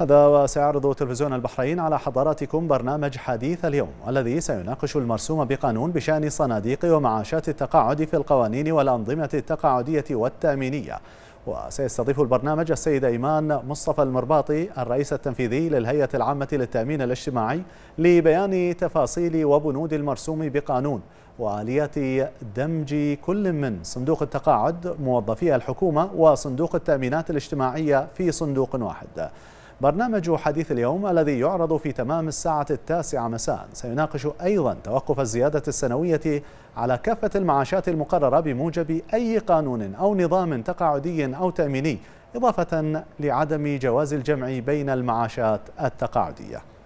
هذا وسيعرض تلفزيون البحرين على حضراتكم برنامج حديث اليوم الذي سيناقش المرسوم بقانون بشأن صناديق ومعاشات التقاعد في القوانين والأنظمة التقاعدية والتأمينية وسيستضيف البرنامج السيد إيمان مصطفى المرباطي الرئيس التنفيذي للهيئة العامة للتأمين الاجتماعي لبيان تفاصيل وبنود المرسوم بقانون وآليات دمج كل من صندوق التقاعد موظفي الحكومة وصندوق التأمينات الاجتماعية في صندوق واحد برنامج حديث اليوم الذي يعرض في تمام الساعة التاسعة مساء سيناقش أيضا توقف الزيادة السنوية على كافة المعاشات المقررة بموجب أي قانون أو نظام تقاعدي أو تأميني إضافة لعدم جواز الجمع بين المعاشات التقاعدية